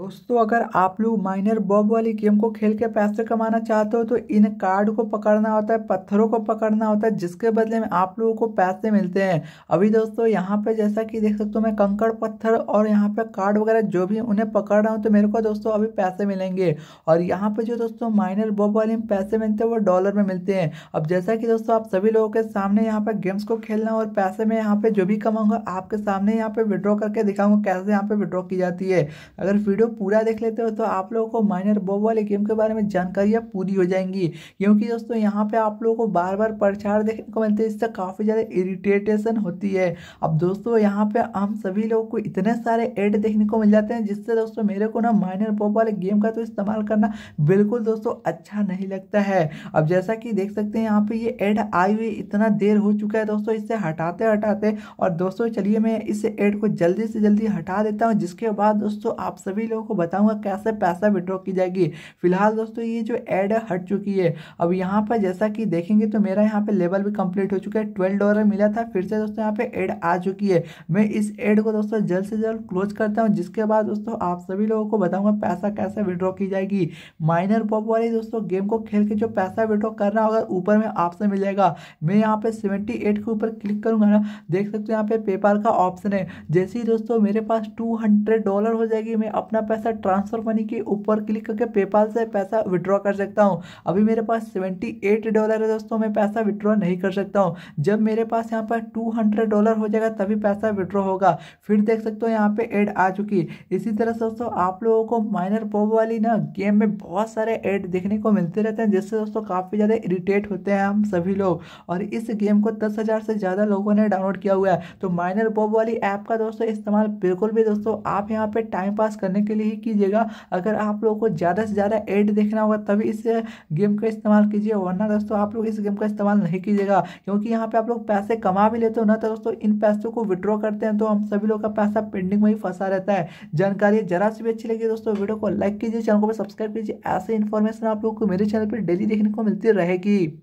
दोस्तों अगर आप लोग माइनर बॉब वाली गेम को खेल के पैसे कमाना चाहते हो तो इन कार्ड को पकड़ना होता है पत्थरों को पकड़ना होता है जिसके बदले में आप लोगों को पैसे मिलते हैं अभी दोस्तों यहाँ पे जैसा कि देख सकते हो मैं कंकड़ पत्थर और यहाँ पे कार्ड वगैरह जो भी उन्हें पकड़ रहा हूँ तो मेरे को दोस्तों अभी पैसे मिलेंगे और यहाँ पर जो दोस्तों माइनर बॉब वाली पैसे मिलते हैं वो डॉलर में मिलते हैं अब जैसा कि दोस्तों आप सभी लोगों के सामने यहाँ पर गेम्स को खेलना और पैसे में यहाँ पर जो भी कमाऊँगा आपके सामने यहाँ पर विड्रॉ करके दिखाऊँगा कैसे यहाँ पर विड्रॉ की जाती है अगर वीडियो पूरा देख लेते हो तो आप लोगों को माइनर बॉब वाले गेम के बारे में जानकारियाँ पूरी हो जाएंगी क्योंकि दोस्तों यहाँ पे आप लोगों को बार बार प्रचार देखने को मिलते हैं इससे काफ़ी ज़्यादा इरिटेटेशन होती है अब दोस्तों यहाँ पे हम सभी लोगों को इतने सारे एड देखने को मिल जाते हैं जिससे दोस्तों मेरे को ना माइनर बॉब वाले गेम का तो इस्तेमाल करना बिल्कुल दोस्तों अच्छा नहीं लगता है अब जैसा कि देख सकते हैं यहाँ पर ये एड आई हुई इतना देर हो चुका है दोस्तों इससे हटाते हटाते और दोस्तों चलिए मैं इस एड को जल्दी से जल्दी हटा देता हूँ जिसके बाद दोस्तों आप सभी सभी लोगों को बताऊंगा कैसे पैसा विड्रॉ की जाएगी फिलहाल दोस्तों ये जो एड हट चुकी है अब यहाँ पर जैसा कि देखेंगे तो मेरा यहाँ पे लेवल भी कंप्लीट हो चुका है ट्वेल्व डॉलर मिला था फिर से दोस्तों यहाँ पे एड आ चुकी है मैं इस एड को दोस्तों जल्द से जल्द क्लोज करता हूँ जिसके बाद दोस्तों आप सभी लोगों को बताऊंगा पैसा कैसे विड्रॉ की जाएगी माइनर पॉप वाली दोस्तों गेम को खेल के जो पैसा विड्रॉ करना होगा ऊपर में आपसे मिल जाएगा मैं यहाँ पे सेवेंटी के ऊपर क्लिक करूंगा ना देख सकते हो यहाँ पे पेपाल का ऑप्शन है जैसे ही दोस्तों मेरे पास टू हंड्रेड डॉलर हो जाएगी मैं अपना अपना पैसा ट्रांसफ़र मनी के ऊपर क्लिक करके पेपाल से पैसा विड्रॉ कर सकता हूँ अभी मेरे पास सेवेंटी एट डॉलर है दोस्तों मैं पैसा विड्रॉ नहीं कर सकता हूँ जब मेरे पास यहाँ पर टू हंड्रेड डॉलर हो जाएगा तभी पैसा विड्रॉ होगा फिर देख सकते हो यहाँ पे एड आ चुकी है इसी तरह से दोस्तों आप लोगों को माइनर पॉब वाली ना गेम में बहुत सारे एड देखने को मिलते रहते हैं जिससे दोस्तों काफ़ी ज़्यादा इरीटेट होते हैं हम सभी लोग और इस गेम को दस से ज़्यादा लोगों ने डाउनलोड किया हुआ है तो माइनर पॉब वाली ऐप का दोस्तों इस्तेमाल बिल्कुल भी दोस्तों आप यहाँ पर टाइम पास करने के लिए ही कीजिएगा अगर आप लोगों को ज़्यादा से ज़्यादा एड देखना होगा तभी इस गेम का इस्तेमाल कीजिए वरना दोस्तों आप लोग इस गेम का इस्तेमाल नहीं कीजिएगा क्योंकि यहाँ पर आप लोग पैसे कमा भी लेते हो ना तो दोस्तों इन पैसों को विड्रॉ करते हैं तो हम सभी लोग का पैसा पेंडिंग में ही फंसा रहता है जानकारी जरा सी भी अच्छी लगी दोस्तों वीडियो को लाइक कीजिए चैनल को सब्सक्राइब कीजिए ऐसे इन्फॉर्मेशन आप लोग को मेरे चैनल पर डेली देखने को मिलती रहेगी